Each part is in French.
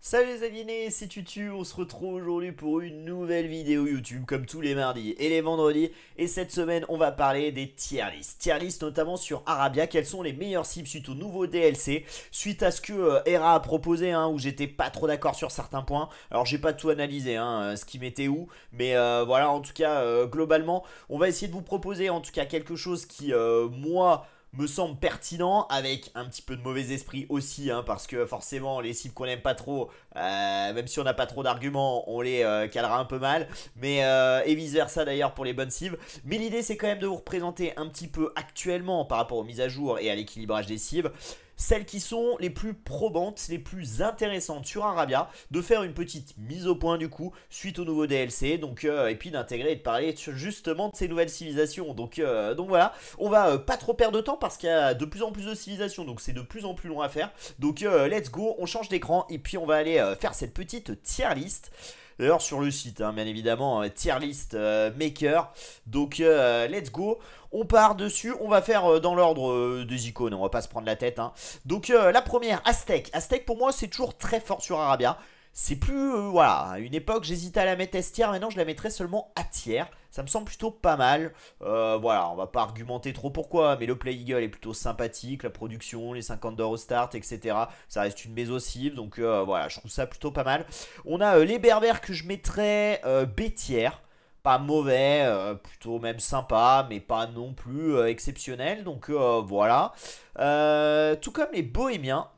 Salut les aliénés, c'est Tutu, on se retrouve aujourd'hui pour une nouvelle vidéo YouTube comme tous les mardis et les vendredis et cette semaine on va parler des tier list, tier list notamment sur Arabia, quelles sont les meilleures cibles suite au nouveau DLC, suite à ce que Hera euh, a proposé hein, où j'étais pas trop d'accord sur certains points, alors j'ai pas tout analysé hein, euh, ce qui m'était où, mais euh, voilà en tout cas globalement on va essayer de vous proposer en tout cas quelque chose qui moi me semble pertinent avec un petit peu de mauvais esprit aussi, hein, parce que forcément les cives qu'on n'aime pas trop, euh, même si on n'a pas trop d'arguments, on les euh, calera un peu mal, mais euh, et vice versa d'ailleurs pour les bonnes cives. Mais l'idée c'est quand même de vous représenter un petit peu actuellement par rapport aux mises à jour et à l'équilibrage des cives celles qui sont les plus probantes, les plus intéressantes sur Arabia, de faire une petite mise au point du coup suite au nouveau DLC, donc euh, et puis d'intégrer et de parler justement de ces nouvelles civilisations. Donc, euh, donc voilà, on va euh, pas trop perdre de temps parce qu'il y a de plus en plus de civilisations, donc c'est de plus en plus long à faire. Donc let's go, on change d'écran et puis on va aller faire cette petite tier list. D'ailleurs, sur le site, hein, bien évidemment, hein, tier list euh, maker. Donc, euh, let's go. On part dessus, on va faire euh, dans l'ordre des icônes, on va pas se prendre la tête. Hein. Donc, la première, Aztec. Aztec, pour moi, c'est toujours très fort sur Arabia. C'est plus... voilà, à une époque, j'hésitais à la mettre S tiers, maintenant je la mettrais seulement à tiers. Ça me semble plutôt pas mal. Euh, voilà, on va pas argumenter trop pourquoi, mais le Play Eagle est plutôt sympathique, la production, les 50 d'or au start, etc. Ça reste une maison cible, donc euh, voilà, je trouve ça plutôt pas mal. On a euh, les berbères que je mettrais bêtière pas mauvais, plutôt même sympa, mais pas non plus exceptionnel. Donc voilà. tout comme les bohémiens.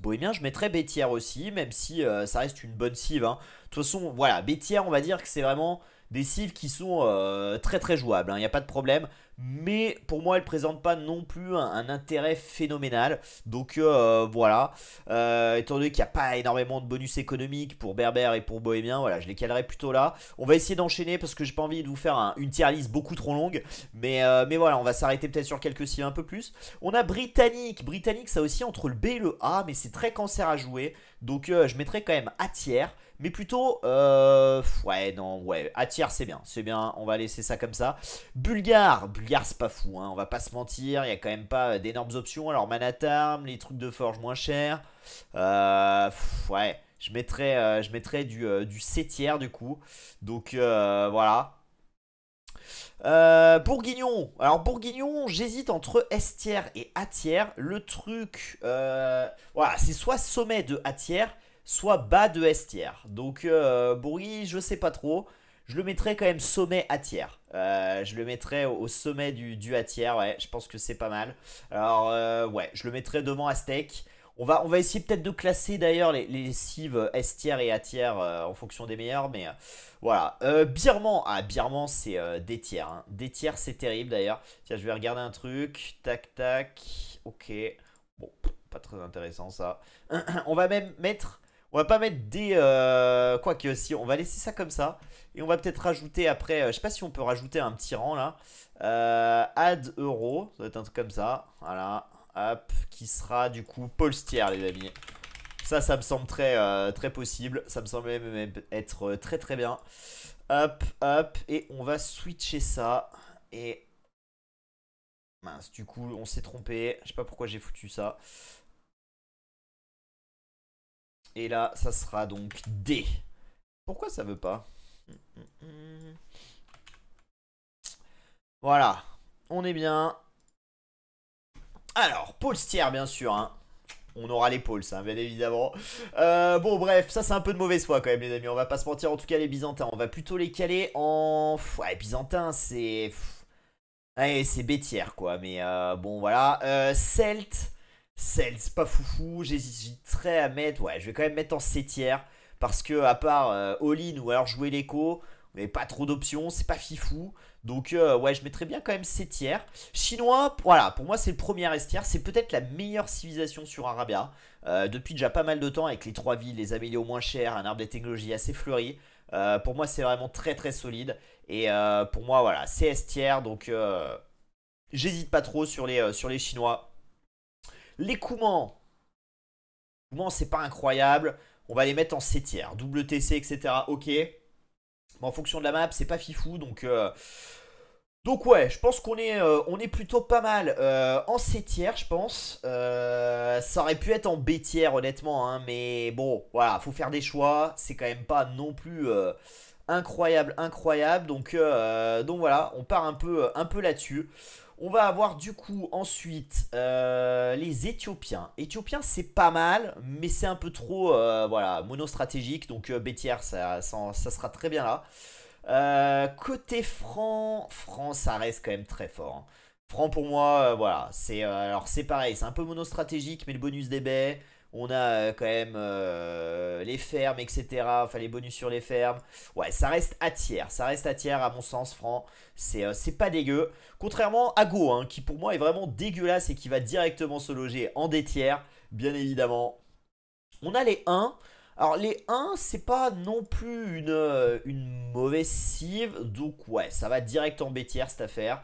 Bohémiens, je mettrais Bétière aussi, même si ça reste une bonne sieve. Hein. De toute façon, voilà, bêtière, on va dire que c'est vraiment des cives qui sont euh, très très jouables, il hein, n'y a pas de problème. Mais pour moi, elles ne présentent pas non plus un, intérêt phénoménal. Donc euh, voilà. Euh, étant donné qu'il n'y a pas énormément de bonus économiques pour Berber et pour Bohémien, voilà, je les calerai plutôt là. On va essayer d'enchaîner parce que j'ai pas envie de vous faire une tier list beaucoup trop longue. Mais, mais voilà, on va s'arrêter peut-être sur quelques cives un peu plus. On a Britannique. Britannique, ça aussi entre le B et le A, mais c'est très cancer à jouer. Donc je mettrai quand même à tiers mais plutôt, euh, ouais, non, ouais, attire, c'est bien, c'est bien, on va laisser ça comme ça. Bulgare, Bulgare, c'est pas fou, hein, on va pas se mentir, il y a quand même pas euh, d'énormes options. Alors, Manatarm, les trucs de forge moins chers, euh, ouais, je mettrais, euh, je mettrais du, du C tiers du coup, donc voilà. Bourguignon, alors Bourguignon, j'hésite entre S et A tiers. Le truc, voilà, c'est soit sommet de A tiers, soit bas de S Donc euh, je je sais pas trop. Je le mettrai quand même sommet à tiers. Euh, je le mettrai au sommet du, du à tiers, ouais, je pense que c'est pas mal. Alors euh, ouais, je le mettrais devant Aztec. On va, on va essayer peut-être de classer d'ailleurs les, les cives S tiers et A tiers euh, en fonction des meilleurs, mais voilà. Euh, ah Birman c'est des tiers, hein. des tiers c'est terrible d'ailleurs. Tiens, je vais regarder un truc, tac tac, ok. Bon, pas très intéressant ça. on va même mettre on va pas mettre des... Euh, Quoique, si, on va laisser ça comme ça. Et on va peut-être rajouter après... Euh, je sais pas si on peut rajouter un petit rang, là. Euh, add euro, ça va être un truc comme ça. Voilà. Hop, qui sera du coup polstière, les amis. Ça, ça me semble très, possible. Ça me semblait même être très très bien. Hop, hop. Et on va switcher ça. Et... Mince, du coup, on s'est trompé. Je sais pas pourquoi j'ai foutu ça. Et là, ça sera donc D. Pourquoi ça veut pas Voilà, on est bien. Alors, Paul bien sûr. Hein. On aura les ça, bien évidemment. Euh, bon, bref, ça c'est un peu de mauvaise foi quand même, les amis. On va pas se mentir, en tout cas, les Byzantins. On va plutôt les caler en. Ouais, Byzantins, c'est. Ouais, c'est bêtière, quoi. Mais euh, bon, voilà. Euh, Celtes c'est pas foufou, j'hésiterais à mettre, ouais, je vais quand même mettre en C tiers, parce que à part euh, All-in ou alors jouer l'écho, on n'avait pas trop d'options, c'est pas fifou, donc euh, ouais, je mettrais bien quand même C tiers. Chinois, voilà, pour moi c'est le premier estière, c'est peut-être la meilleure civilisation sur Arabia, euh, depuis déjà pas mal de temps, avec les trois villes, les amélios moins chers, un arbre des technologies assez fleuri, pour moi c'est vraiment très très solide, et pour moi voilà, c'est estière, donc j'hésite pas trop sur les, sur les Chinois, les Coumans. c'est pas incroyable. On va les mettre en 7 tiers. Double TC, etc. Ok. Mais en fonction de la map, c'est pas fifou. Donc. Euh, donc ouais, je pense qu'on est, euh, on est plutôt pas mal euh, en 7 tiers, je pense. ça aurait pu être en B tiers, honnêtement, hein, mais bon, voilà, faut faire des choix. C'est quand même pas non plus incroyable, incroyable. Donc, donc voilà, on part un peu, un peu là-dessus. On va avoir du coup ensuite euh, les Éthiopiens. Éthiopiens, c'est pas mal, mais c'est un peu trop euh, voilà, monostratégique. Donc euh, Bétière, ça, ça, sera très bien là. côté franc, franc, ça reste quand même très fort. Hein. Franc pour moi, voilà. c'est alors c'est pareil, c'est un peu monostratégique, mais le bonus des baies. On a euh, quand même euh, les fermes, etc. Enfin, les bonus sur les fermes. Ouais, ça reste à tiers. Ça reste à tiers, à mon sens, franc. C'est euh, c'est pas dégueu. Contrairement à Go, hein, qui pour moi est vraiment dégueulasse et qui va directement se loger en des tiers, bien évidemment. On a les 1. Alors, les 1, c'est pas non plus une, une mauvaise cive. Donc, ouais, ça va direct en bêtière, cette affaire.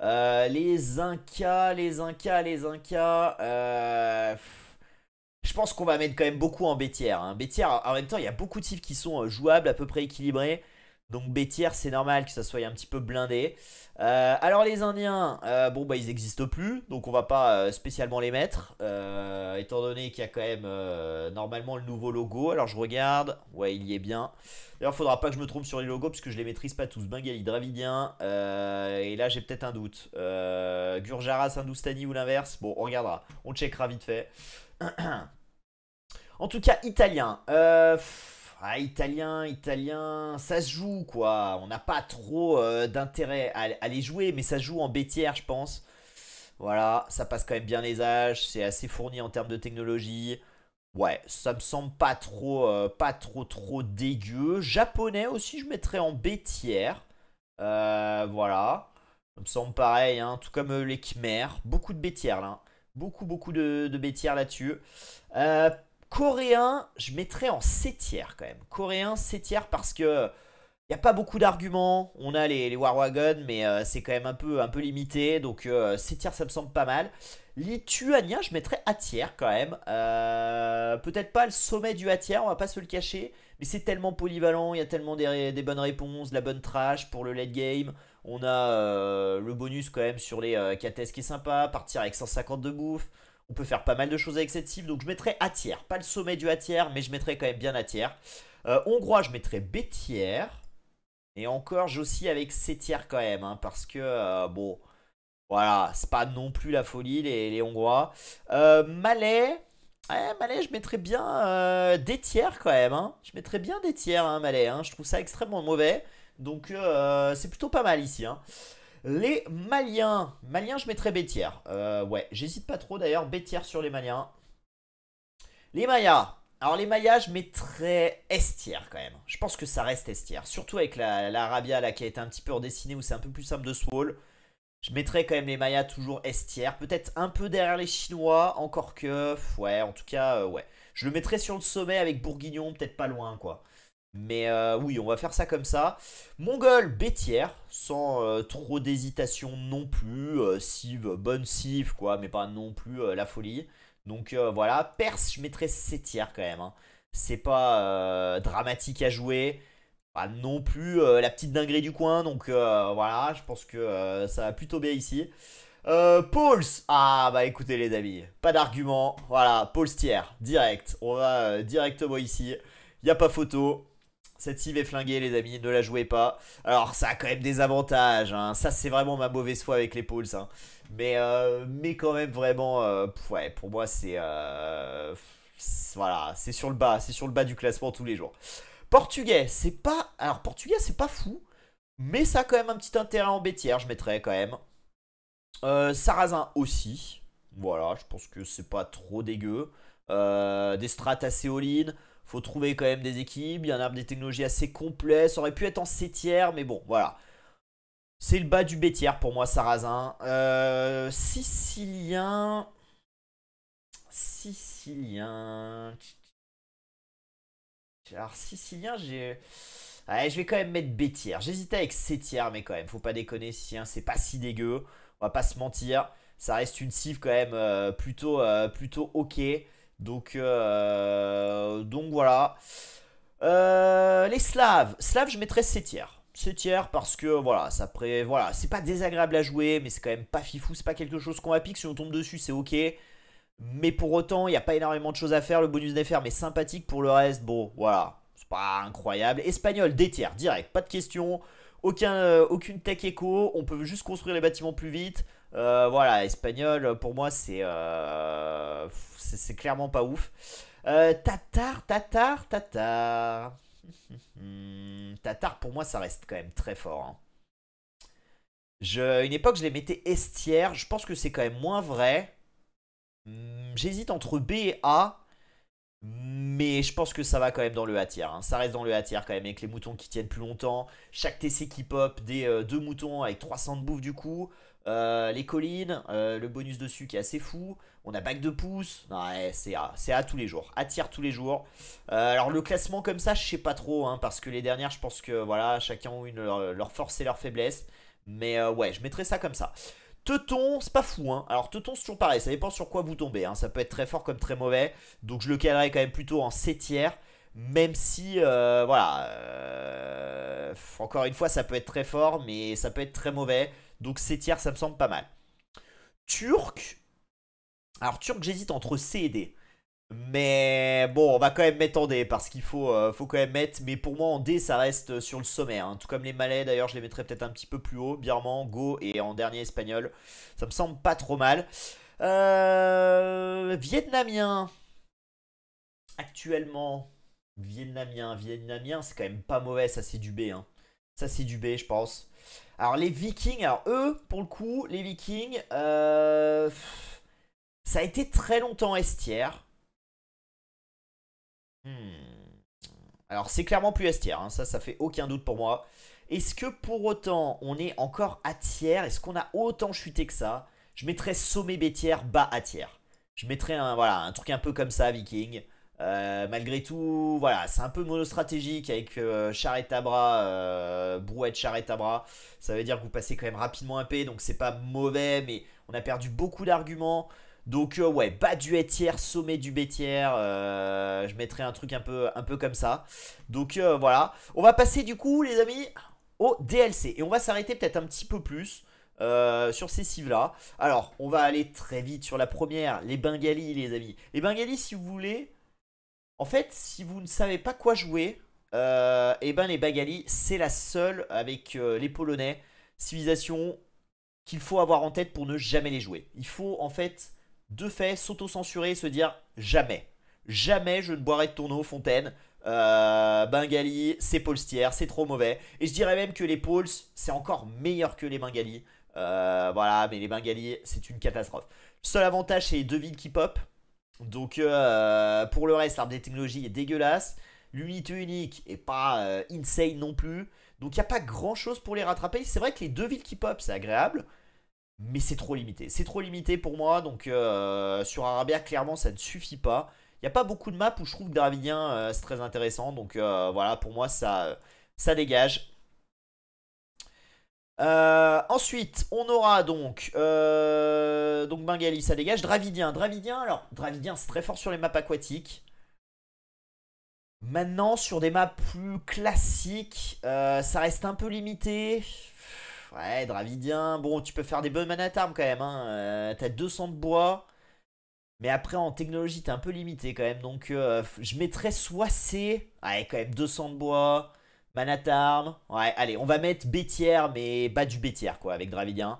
les Incas, les Incas, les Incas. Euh je pense qu'on va mettre quand même beaucoup en bétière. Hein. Bétière, en même temps, il y a beaucoup de types qui sont euh, jouables, à peu près équilibrés. Donc bétière, c'est normal que ça soit un petit peu blindé. Euh, alors les Indiens, euh, bon bah ils n'existent plus, donc on va pas spécialement les mettre, étant donné qu'il y a quand même normalement le nouveau logo. Alors je regarde, ouais il y est bien. D'ailleurs faudra pas que je me trompe sur les logos puisque que je les maîtrise pas tous. Bengali, Dravidien, et là j'ai peut-être un doute. Gurjara, Sindustani ou l'inverse, bon on regardera, on checkera vite fait. en tout cas, italien. Euh, ah, italien, italien, ça se joue quoi. On n'a pas trop euh, d'intérêt à, les jouer, mais ça joue en bêtière, je pense. Voilà, ça passe quand même bien les âges, c'est assez fourni en termes de technologie. Ouais, ça me semble pas trop, euh, pas trop, trop dégueu. Japonais aussi, je mettrais en bétière. voilà, ça me semble pareil, hein. tout comme les Khmer. Beaucoup de bêtières là. Hein. Beaucoup, beaucoup de, de bêtières là-dessus. Euh, coréen, je mettrais en 7 tiers quand même. Coréen, 7 tiers parce que il n'y a pas beaucoup d'arguments. On a les, les War mais euh, c'est quand même un peu, un peu limité. Donc 7 euh, tiers ça me semble pas mal. Lituanien, je mettrais à tiers quand même. Peut-être pas le sommet du à tiers on va pas se le cacher. Mais c'est tellement polyvalent, il y a tellement des, des bonnes réponses, de la bonne trash pour le late game. On a euh, le bonus quand même sur les KTS euh, qui est sympa, partir avec 150 de bouffe. On peut faire pas mal de choses avec cette cible, donc je mettrais A tiers. Pas le sommet du à tiers, mais je mettrais quand même bien à tiers. Euh, hongrois, je mettrais B tiers. Et encore, aussi avec C tiers quand même, hein, parce que, bon, voilà, c'est pas non plus la folie, les, Hongrois. Malais, ouais, Malais, je mettrais bien des tiers quand même. Hein. Je mettrais bien des tiers, hein, Malais. Je trouve ça extrêmement mauvais. Donc euh, c'est plutôt pas mal ici. Hein. Les Maliens. Maliens, je mettrais Bétière. Euh, ouais, j'hésite pas trop d'ailleurs. Bétière sur les Maliens. Les Mayas. Alors les Mayas, je mettrais Estière quand même. Je pense que ça reste Estière. Surtout avec l'Arabia là qui a été un petit peu redessinée où c'est un peu plus simple de swall. Je mettrais quand même les Mayas toujours Estière. Peut-être un peu derrière les Chinois, encore que. Ouais, en tout cas, euh, ouais. Je le mettrais sur le sommet avec Bourguignon, peut-être pas loin quoi. Mais euh, oui, on va faire ça comme ça. Mongol bétière, sans euh, trop d'hésitation non plus. Euh, Sive bonne Sive quoi, mais pas non plus la folie. Donc voilà, Perse, je mettrais 7 tiers quand même. Hein. C'est pas dramatique à jouer. Pas non plus la petite dinguerie du coin. Donc voilà, je pense que ça va plutôt bien ici. Euh, Ah bah écoutez les amis, pas d'argument. Voilà, Pauls tiers, direct. On va directement ici. Y'a a pas photo. Cette cive est flinguée, les amis, ne la jouez pas. Alors, ça a quand même des avantages. Hein. Ça, c'est vraiment ma mauvaise foi avec les ça. Hein. Mais, euh, mais quand même, vraiment, euh, ouais, pour moi, c'est. Euh, voilà, c'est sur le bas. C'est sur le bas du classement tous les jours. Portugais, c'est pas. Alors, portugais, c'est pas fou. Mais ça a quand même un petit intérêt en bétière, je mettrais quand même. sarrasin aussi. Voilà, je pense que c'est pas trop dégueu. des strats assez faut trouver quand même des équipes. Il y en a des technologies assez complètes. Ça aurait pu être en 7 mais bon, voilà. C'est le bas du bétière pour moi, Sarrazin. Euh, Sicilien. Sicilien. Alors, Sicilien, j'ai. je vais quand même mettre bétière. J'hésitais avec 7, mais quand même, faut pas déconner. Sicilien, c'est pas si dégueu. On va pas se mentir. Ça reste une cible quand même euh, plutôt, euh, plutôt ok. Donc, euh, donc voilà. Euh, les Slaves. Slaves, je mettrais 7 tiers. 7 tiers parce que voilà, ça pré... voilà, c'est pas désagréable à jouer, mais c'est quand même pas fifou, c'est pas quelque chose qu'on va piquer Si on tombe dessus, c'est ok. Mais pour autant, il n'y a pas énormément de choses à faire. Le bonus d'affaires mais sympathique pour le reste. Bon, voilà pas incroyable. Espagnol, des tiers, direct, pas de question. Aucun, euh, aucune tech écho on peut juste construire les bâtiments plus vite. Euh, voilà, espagnol, pour moi, c'est euh, c'est clairement pas ouf. tatar, tatar, tatar. tatar, pour moi, ça reste quand même très fort. Hein. Je, une époque, je les mettais estière. Je pense que c'est quand même moins vrai. Hmm, j'hésite entre B et A. Mais je pense que ça va quand même dans le A hein. Ça reste dans le A quand même, avec les moutons qui tiennent plus longtemps. Chaque TC qui pop, des euh, deux moutons avec 300 de bouffe du coup. Euh, les collines, euh, le bonus dessus qui est assez fou. On a bac de pouce. c'est A. tous les jours. A tiers tous les jours. alors le classement comme ça, je sais pas trop. Hein, parce que les dernières, je pense que voilà, chacun a une, leur, force et leur faiblesse. Mais ouais, je mettrais ça comme ça. Teuton, c'est pas fou, hein. Alors, Teuton, c'est toujours pareil, ça dépend sur quoi vous tombez, hein. Ça peut être très fort comme très mauvais. Donc, je le calerai quand même plutôt en 7 tiers. Même si, euh, voilà. Euh, encore une fois, ça peut être très fort, mais ça peut être très mauvais. Donc, 7 tiers, ça me semble pas mal. Turc. Alors, Turc, j'hésite entre C et D. Mais bon, on va quand même mettre en D parce qu'il faut, euh, faut quand même mettre. Mais pour moi, en D, ça reste euh, sur le sommaire. Hein. Tout comme les malais, d'ailleurs, je les mettrais peut-être un petit peu plus haut. Birman, Go et en dernier espagnol. Ça me semble pas trop mal. Euh, vietnamien. Actuellement, vietnamien. Vietnamien, c'est quand même pas mauvais. Ça, c'est du B. Hein. Ça, c'est du B, je pense. Alors, les Vikings, alors eux, pour le coup, les Vikings, ça a été très longtemps estière. Hmm. Alors c'est clairement plus S hein. ça ça fait aucun doute pour moi. Est-ce que pour autant on est encore à tiers Est-ce qu'on a autant chuté que ça Je mettrais sommet bétière bas à tiers. Je mettrais un, voilà, un truc un peu comme ça, Viking. Euh, malgré tout, voilà, c'est un peu monostratégique avec char euh, charrette à bras, euh, brouette charrette à bras. Ça veut dire que vous passez quand même rapidement un P, donc c'est pas mauvais, mais on a perdu beaucoup d'arguments. Donc euh, ouais, bas du tiers, sommet du bétière, euh, je mettrai un truc un peu, un peu comme ça. Donc euh, voilà, on va passer du coup les amis au DLC et on va s'arrêter peut-être un petit peu plus. sur ces cives là Alors on va aller très vite sur la première Les Bengalis les amis Les Bengalis si vous voulez En fait si vous ne savez pas quoi jouer Et eh ben les Bengalis c'est la seule avec les Polonais Civilisation qu'il faut avoir en tête pour ne jamais les jouer Il faut en fait de fait s'auto-censurer et se dire jamais, jamais je ne boirai de tourneau fontaine. Euh, Bengali, c'est polstière, c'est trop mauvais. Et je dirais même que les Pauls, c'est encore meilleur que les Bengalis. Euh, voilà, mais les Bengalis, c'est une catastrophe. Seul avantage, c'est les deux villes qui pop. Donc, euh, pour le reste, l'arbre des technologies est dégueulasse. L'unité unique est pas insane non plus. Donc, il n'y a pas grand chose pour les rattraper. C'est vrai que les deux villes qui pop, c'est agréable mais c'est trop limité. C'est trop limité pour moi, donc euh, sur Arabia, clairement, ça ne suffit pas. Il n'y a pas beaucoup de maps où je trouve que Dravidien, euh, c'est très intéressant, donc euh, voilà, pour moi, ça, ça dégage. ensuite, on aura donc, donc Bengali, ça dégage. Dravidien, Dravidien, alors, Dravidien, c'est très fort sur les maps aquatiques. Maintenant, sur des maps plus classiques, ça reste un peu limité. Ouais, Dravidien. Bon, tu peux faire des bonnes manettes quand même. Hein. Euh, t'as 200 de bois. Mais après, en technologie, t'es un peu limité quand même. Donc, euh, je mettrais soit C. Ouais, quand même 200 de bois. Manat Ouais, allez, on va mettre bétière, mais bas du bétière, quoi, avec Dravidien.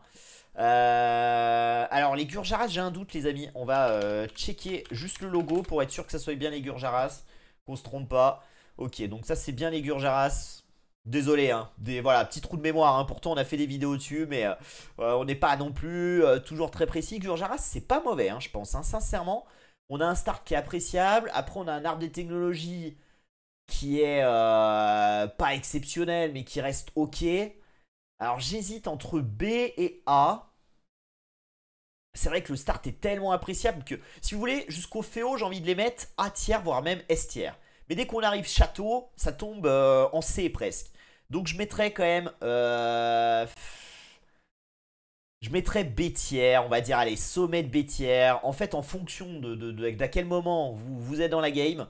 Euh, alors, les Gurjaras, j'ai un doute, les amis. On va checker juste le logo pour être sûr que ça soit bien les Gurjaras. Qu'on se trompe pas. Ok, donc ça, c'est bien les Gurjaras. Désolé, hein. voilà, petit trou de mémoire, hein. pourtant on a fait des vidéos dessus, mais euh, euh, on n'est pas non plus euh, toujours très précis. Georges c'est pas mauvais, hein, je pense, sincèrement. On a un start qui est appréciable, après on a un arbre des technologies qui est pas exceptionnel, mais qui reste ok. Alors j'hésite entre B et A. C'est vrai que le start est tellement appréciable que, si vous voulez, jusqu'au Féo, j'ai envie de les mettre A tiers, voire même S tiers. Mais dès qu'on arrive château, ça tombe en C presque. Donc je mettrais quand même... Euh, je mettrais bétière, on va dire, allez, sommet de bétière. En fait, en fonction de, de, quel moment vous, vous, êtes dans la game,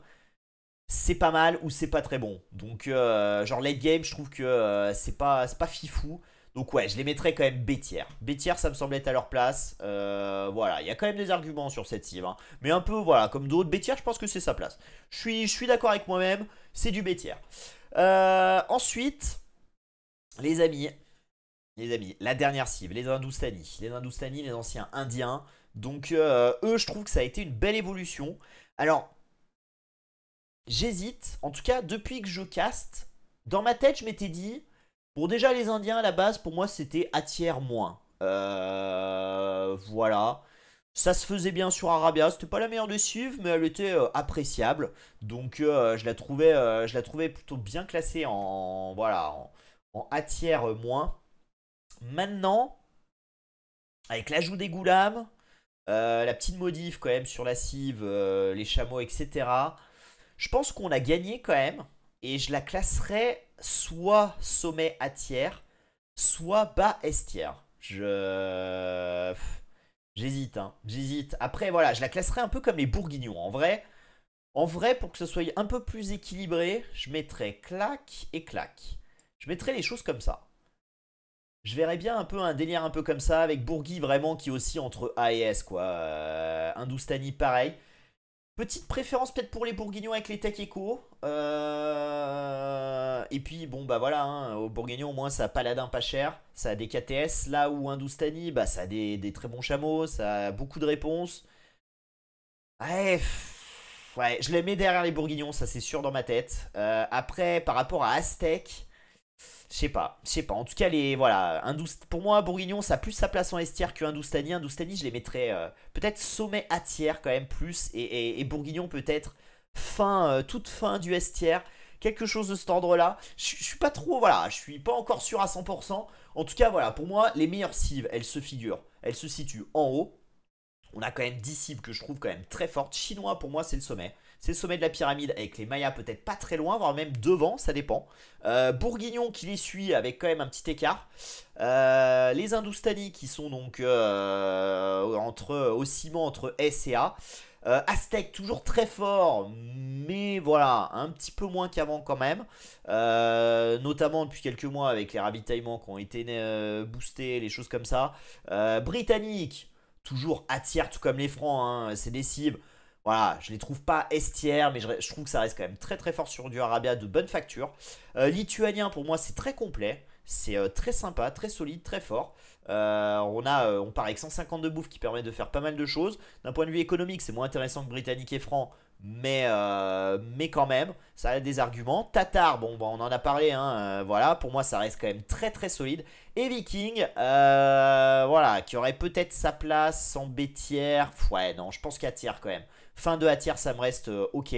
c'est pas mal ou c'est pas très bon. Donc, euh, genre, late game, je trouve que euh, c'est pas, pas fifou. Donc ouais, je les mettrais quand même bétière. Bétière, ça me semblait être à leur place. voilà, il y a quand même des arguments sur cette cible. Hein. Mais un peu, voilà, comme d'autres, bétière, je pense que c'est sa place. Je suis, je suis d'accord avec moi-même, c'est du bétière. Euh, ensuite, les amis, les amis, la dernière cible, les Hindoustanis. Les Hindoustanis, les anciens Indiens. Donc, euh, eux, je trouve que ça a été une belle évolution. Alors, j'hésite. En tout cas, depuis que je caste, dans ma tête, je m'étais dit, pour déjà les Indiens, à la base, pour moi, c'était à tiers moins. Euh, voilà. Ça se faisait bien sur Arabia, c'était pas la meilleure de suivre, mais elle était euh, appréciable. Donc euh, je, la trouvais, euh, je la trouvais plutôt bien classée en voilà en, A tiers moins. Maintenant, avec l'ajout des goulams, la petite modif quand même sur la cive, les chameaux, etc. Je pense qu'on a gagné quand même. Et je la classerais soit sommet A tiers, soit bas S Je J'hésite, hein. J'hésite. Après, voilà, je la classerai un peu comme les bourguignons. En vrai, en vrai, pour que ce soit un peu plus équilibré, je mettrais clac et clac. Je mettrais les choses comme ça. Je verrais bien un peu un délire un peu comme ça, avec Bourgui vraiment qui aussi entre A et S, quoi. Euh, pareil. Petite préférence peut-être pour les bourguignons avec les tech euh, Et puis bon bah voilà, hein, Au bourguignon, au moins ça a paladin pas cher, ça a des KTS, là où Indoustani bah ça a des, très bons chameaux, ça a beaucoup de réponses. Ouais, ouais je les mets derrière les bourguignons, ça c'est sûr dans ma tête. Euh, après par rapport à Aztec, je sais pas, je sais pas. En tout cas, les voilà, pour moi, Bourguignon, ça a plus sa place en estière que un Hindoustani, je les mettrais euh, peut-être sommet à tiers quand même plus. Et, Bourguignon, peut-être fin, euh, toute fin du estière. Quelque chose de cet ordre-là. Je suis pas trop, voilà, je suis pas encore sûr à 100%. En tout cas, voilà, pour moi, les meilleures cives elles se figurent. Elles se situent en haut. On a quand même 10 cibles que je trouve quand même très fortes. Chinois, pour moi, c'est le sommet. C'est le sommet de la pyramide avec les Mayas peut-être pas très loin, voire même devant, ça dépend. Euh, Bourguignon qui les suit avec quand même un petit écart. Euh, les Indoustanis qui sont donc euh, entre, ciment entre S et A. toujours très fort, mais voilà, un petit peu moins qu'avant quand même. notamment depuis quelques mois avec les ravitaillements qui ont été boostés, les choses comme ça. Britannique, toujours à tiers, tout comme les francs, hein, c'est des cibles. Voilà, je les trouve pas estières, mais je, trouve que ça reste quand même très très fort sur du Arabia de bonne facture. Euh, lituanien, pour moi, c'est très complet. C'est euh, très sympa, très solide, très fort. Euh, on, a, on part avec 150 de bouffe qui permet de faire pas mal de choses. D'un point de vue économique, c'est moins intéressant que britannique et franc, mais, mais quand même, ça a des arguments. Tatar, bon, bah, on en a parlé, hein, voilà, pour moi ça reste quand même très très solide. Et Viking, voilà, qui aurait peut-être sa place en bétière. Ouais, non, je pense qu'à tiers quand même. Fin de Hatier, ça me reste euh, ok.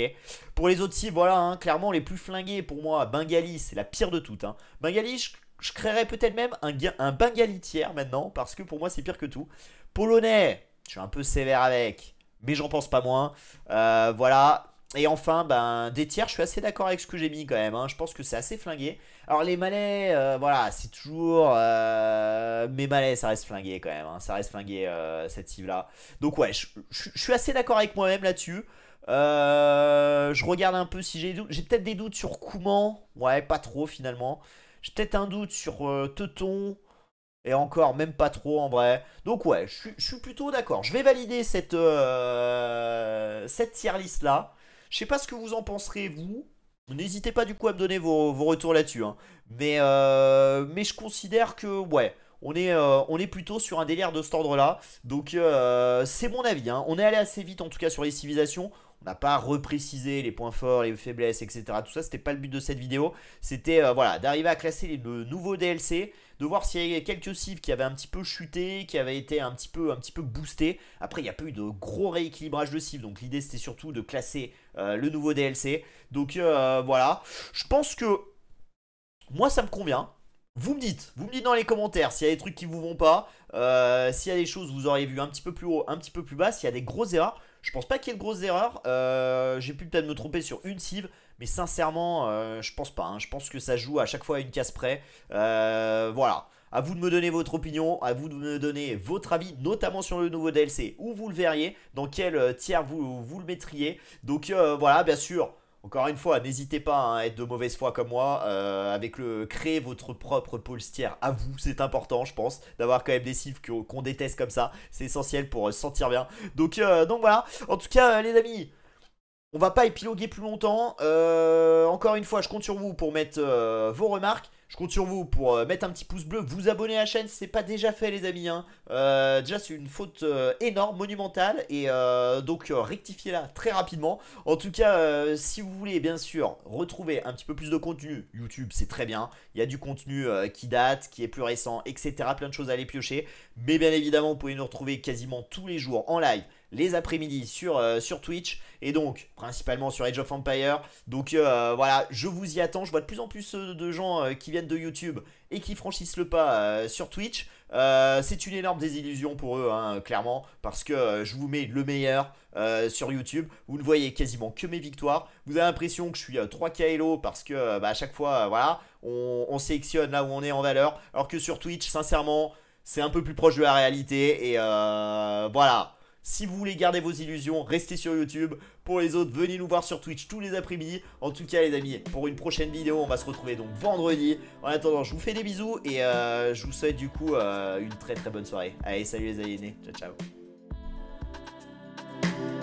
Pour les autres cibles, voilà, hein, clairement les plus flingués pour moi, Bengali, c'est la pire de toutes. Hein. Bengali, je, créerais peut-être même un, un Bengali tiers maintenant, parce que pour moi c'est pire que tout. Polonais, je suis un peu sévère avec, mais j'en pense pas moins. Euh, voilà, et enfin, ben, des tiers, je suis assez d'accord avec ce que j'ai mis quand même. Hein. Je pense que c'est assez flingué. Alors, les malais, euh, voilà, c'est toujours. Euh, mes malais, ça reste flingué quand même. Hein. Ça reste flingué euh, cette cible-là. Donc, ouais, je, suis assez d'accord avec moi-même là-dessus. je regarde un peu si j'ai J'ai peut-être des doutes sur Kouman. Ouais, pas trop finalement. J'ai peut-être un doute sur Teuton. Et encore, même pas trop en vrai. Donc, ouais, je, suis plutôt d'accord. Je vais valider cette, cette tier list là. Je sais pas ce que vous en penserez, vous. N'hésitez pas du coup à me donner vos, retours là-dessus. Hein. Mais, euh, mais je considère que, ouais, on est, euh, on est plutôt sur un délire de cet ordre-là. Donc, euh, c'est mon avis. Hein. On est allé assez vite en tout cas sur les civilisations on n'a pas reprécisé les points forts, les faiblesses, etc. Tout ça, c'était pas le but de cette vidéo. C'était euh, voilà, d'arriver à classer le nouveau DLC, de voir s'il y avait quelques cifs qui avaient un petit peu chuté, qui avaient été un petit peu, un petit peu boosté. Après, il n'y a pas eu de gros rééquilibrage de cibles, donc l'idée c'était surtout de classer euh, le nouveau DLC. Donc euh, voilà, je pense que moi ça me convient. Vous me dites, vous me dites dans les commentaires s'il y a des trucs qui vous vont pas, s'il y a des choses vous auriez vu un petit peu plus haut, un petit peu plus bas, s'il y a des gros erreurs. Je pense pas qu'il y ait de grosses erreurs. Euh, j'ai pu peut-être me tromper sur une cive, mais sincèrement, euh, je pense pas. Hein. Je pense que ça joue à chaque fois à une casse près. Euh, voilà. À vous de me donner votre opinion, à vous de me donner votre avis, notamment sur le nouveau DLC, où vous le verriez, dans quel tiers vous, vous le mettriez. Donc voilà, bien sûr, encore une fois, n'hésitez pas hein, à être de mauvaise foi comme moi. Euh, avec le créer votre propre polstière à vous, c'est important, je pense, d'avoir quand même des cifs qu'on déteste comme ça. C'est essentiel pour euh, se sentir bien. Euh, donc, voilà. En tout cas, les amis. On va pas épiloguer plus longtemps. encore une fois, je compte sur vous pour mettre vos remarques. Je compte sur vous pour euh, mettre un petit pouce bleu, vous abonner à la chaîne si c'est pas déjà fait les amis. Hein. Euh, déjà c'est une faute euh, énorme, monumentale et donc rectifiez-la très rapidement. En tout cas si vous voulez bien sûr retrouver un petit peu plus de contenu, YouTube c'est très bien. Il y a du contenu qui date, qui est plus récent, etc. Plein de choses à aller piocher. Mais bien évidemment vous pouvez nous retrouver quasiment tous les jours en live les après-midi sur, euh, sur Twitch et donc principalement sur Age of Empire. Donc euh, voilà, je vous y attends. Je vois de plus en plus euh, de gens qui viennent de YouTube et qui franchissent le pas sur Twitch. c'est une énorme désillusion pour eux, hein, clairement, parce que je vous mets le meilleur sur YouTube. Vous ne voyez quasiment que mes victoires. Vous avez l'impression que je suis 3 KLO parce que bah, à chaque fois, voilà, on, on sélectionne là où on est en valeur. Alors que sur Twitch, sincèrement, c'est un peu plus proche de la réalité. Et voilà. Si vous voulez garder vos illusions, restez sur YouTube. Pour les autres, venez nous voir sur Twitch tous les après-midi. En tout cas, les amis, pour une prochaine vidéo, on va se retrouver donc vendredi. En attendant, je vous fais des bisous et euh, je vous souhaite du coup euh, une très très bonne soirée. Allez, salut les aliénés. Ciao, ciao.